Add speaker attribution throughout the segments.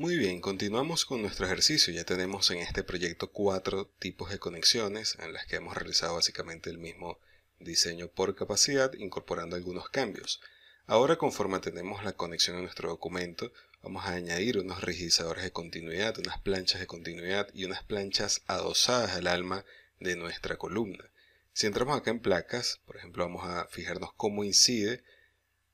Speaker 1: Muy bien, continuamos con nuestro ejercicio. Ya tenemos en este proyecto cuatro tipos de conexiones en las que hemos realizado básicamente el mismo diseño por capacidad incorporando algunos cambios. Ahora conforme tenemos la conexión a nuestro documento, vamos a añadir unos rigidizadores de continuidad, unas planchas de continuidad y unas planchas adosadas al alma de nuestra columna. Si entramos acá en placas, por ejemplo, vamos a fijarnos cómo incide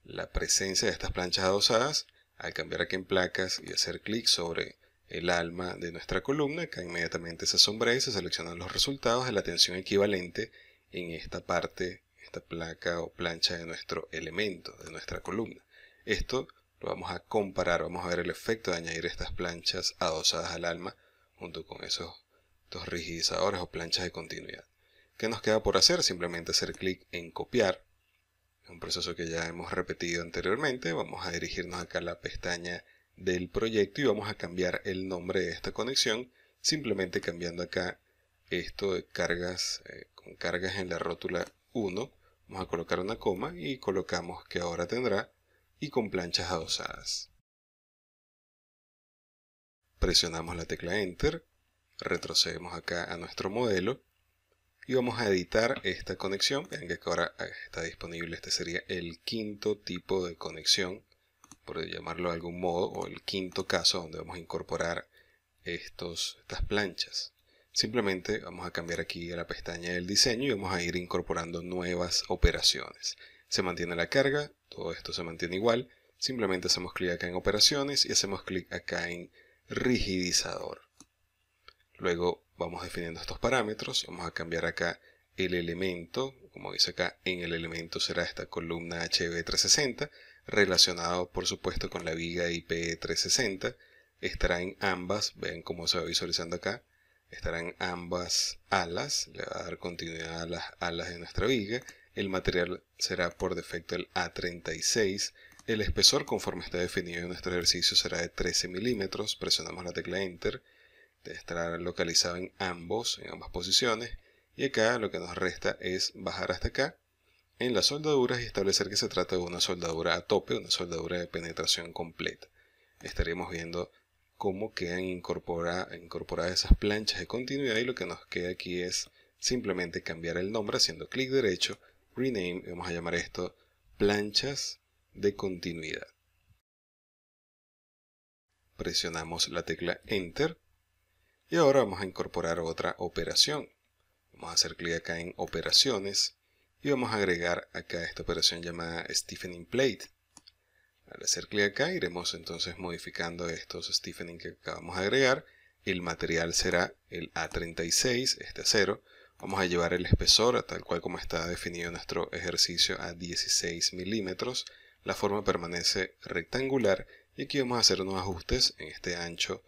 Speaker 1: la presencia de estas planchas adosadas al cambiar aquí en placas y hacer clic sobre el alma de nuestra columna, acá inmediatamente se sombrea y se seleccionan los resultados de la tensión equivalente en esta parte, esta placa o plancha de nuestro elemento, de nuestra columna. Esto lo vamos a comparar, vamos a ver el efecto de añadir estas planchas adosadas al alma junto con esos dos rigidizadores o planchas de continuidad. ¿Qué nos queda por hacer? Simplemente hacer clic en copiar es un proceso que ya hemos repetido anteriormente. Vamos a dirigirnos acá a la pestaña del proyecto y vamos a cambiar el nombre de esta conexión simplemente cambiando acá esto de cargas eh, con cargas en la rótula 1 vamos a colocar una coma y colocamos que ahora tendrá y con planchas adosadas presionamos la tecla enter retrocedemos acá a nuestro modelo y vamos a editar esta conexión. Vean que ahora eh, está disponible, este sería el quinto tipo de conexión, por llamarlo de algún modo, o el quinto caso donde vamos a incorporar estos, estas planchas. Simplemente vamos a cambiar aquí a la pestaña del diseño y vamos a ir incorporando nuevas operaciones. Se mantiene la carga, todo esto se mantiene igual, simplemente hacemos clic acá en operaciones y hacemos clic acá en rigidizador. Luego vamos definiendo estos parámetros, vamos a cambiar acá el elemento, como dice acá, en el elemento será esta columna HB360, relacionado por supuesto con la viga IP360, estará en ambas, vean cómo se va visualizando acá, estarán ambas alas, le va a dar continuidad a las alas de nuestra viga, el material será por defecto el A36, el espesor conforme está definido en nuestro ejercicio será de 13 milímetros, presionamos la tecla Enter, estará estar localizado en ambos, en ambas posiciones, y acá lo que nos resta es bajar hasta acá en las soldaduras y establecer que se trata de una soldadura a tope, una soldadura de penetración completa. Estaremos viendo cómo quedan incorpora, incorporadas esas planchas de continuidad y lo que nos queda aquí es simplemente cambiar el nombre haciendo clic derecho, rename, vamos a llamar esto planchas de continuidad. Presionamos la tecla Enter y ahora vamos a incorporar otra operación. Vamos a hacer clic acá en operaciones y vamos a agregar acá esta operación llamada stiffening plate. Al hacer clic acá iremos entonces modificando estos stiffening que acabamos de agregar. El material será el A36, este acero. Vamos a llevar el espesor tal cual como está definido nuestro ejercicio a 16 milímetros. La forma permanece rectangular y aquí vamos a hacer unos ajustes en este ancho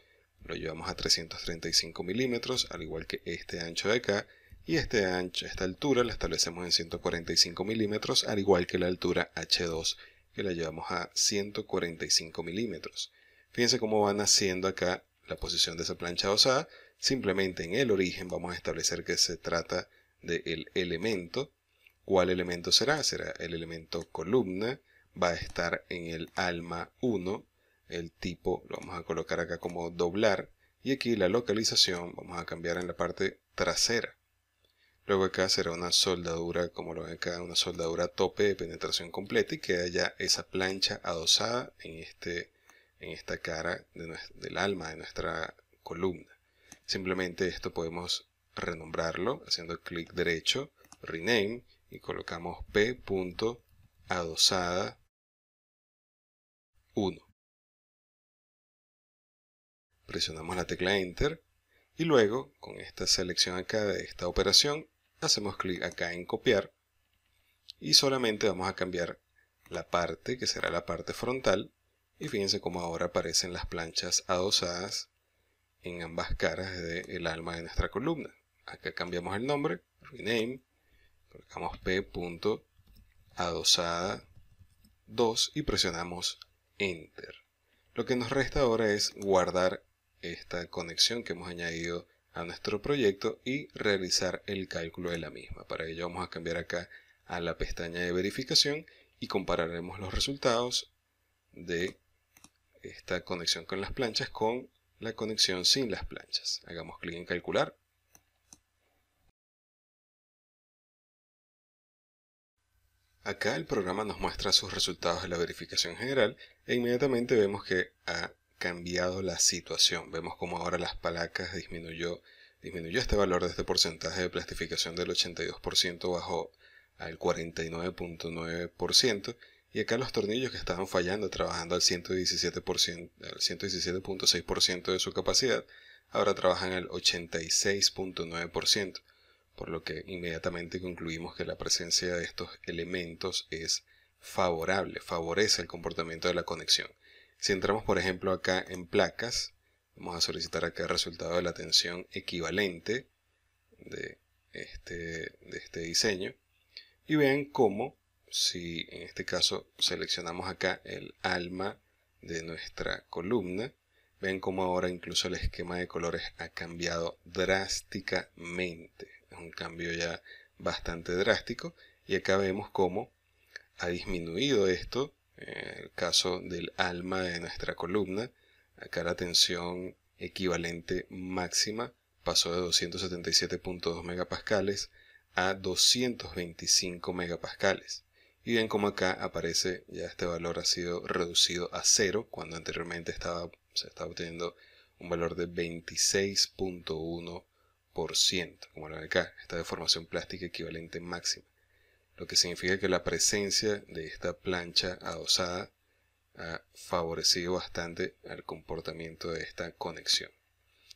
Speaker 1: lo llevamos a 335 milímetros, al igual que este ancho de acá, y este ancho, esta altura la establecemos en 145 milímetros, al igual que la altura H2, que la llevamos a 145 milímetros. Fíjense cómo van haciendo acá la posición de esa plancha osada, simplemente en el origen vamos a establecer que se trata del elemento. ¿Cuál elemento será? Será el elemento columna, va a estar en el alma 1, el tipo lo vamos a colocar acá como doblar y aquí la localización vamos a cambiar en la parte trasera. Luego acá será una soldadura, como lo ven acá, una soldadura tope de penetración completa y queda ya esa plancha adosada en, este, en esta cara del alma de nuestra columna. Simplemente esto podemos renombrarlo haciendo clic derecho, rename y colocamos p.adosada 1 presionamos la tecla Enter y luego con esta selección acá de esta operación hacemos clic acá en copiar y solamente vamos a cambiar la parte que será la parte frontal y fíjense cómo ahora aparecen las planchas adosadas en ambas caras del alma de nuestra columna. Acá cambiamos el nombre, rename, colocamos p. adosada 2 y presionamos enter. Lo que nos resta ahora es guardar esta conexión que hemos añadido a nuestro proyecto y realizar el cálculo de la misma. Para ello vamos a cambiar acá a la pestaña de verificación y compararemos los resultados de esta conexión con las planchas con la conexión sin las planchas. Hagamos clic en calcular. Acá el programa nos muestra sus resultados de la verificación general e inmediatamente vemos que a cambiado la situación. Vemos como ahora las palacas disminuyó, disminuyó este valor de este porcentaje de plastificación del 82%, bajó al 49.9%, y acá los tornillos que estaban fallando, trabajando al 117%, al 117.6% de su capacidad, ahora trabajan al 86.9%, por lo que inmediatamente concluimos que la presencia de estos elementos es favorable, favorece el comportamiento de la conexión. Si entramos, por ejemplo, acá en placas, vamos a solicitar acá el resultado de la tensión equivalente de este, de este diseño. Y vean cómo, si en este caso seleccionamos acá el alma de nuestra columna, Ven cómo ahora incluso el esquema de colores ha cambiado drásticamente. Es un cambio ya bastante drástico. Y acá vemos cómo ha disminuido esto eh, el caso del alma de nuestra columna, acá la tensión equivalente máxima pasó de 277.2 megapascales a 225 megapascales. Y ven como acá aparece, ya este valor ha sido reducido a cero, cuando anteriormente estaba, se estaba obteniendo un valor de 26.1%, como lo ven acá, esta deformación plástica equivalente máxima lo que significa que la presencia de esta plancha adosada ha favorecido bastante al comportamiento de esta conexión.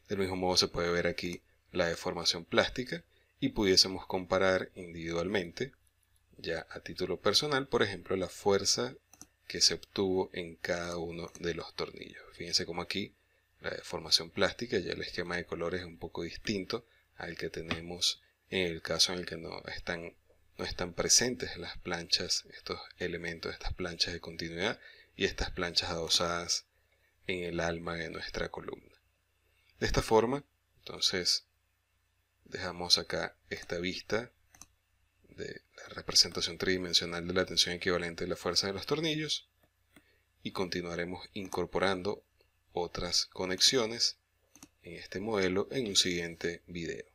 Speaker 1: Del mismo modo se puede ver aquí la deformación plástica y pudiésemos comparar individualmente, ya a título personal, por ejemplo, la fuerza que se obtuvo en cada uno de los tornillos. Fíjense como aquí la deformación plástica, ya el esquema de colores es un poco distinto al que tenemos en el caso en el que no están no están presentes las planchas, estos elementos, estas planchas de continuidad y estas planchas adosadas en el alma de nuestra columna. De esta forma, entonces, dejamos acá esta vista de la representación tridimensional de la tensión equivalente de la fuerza de los tornillos y continuaremos incorporando otras conexiones en este modelo en un siguiente video.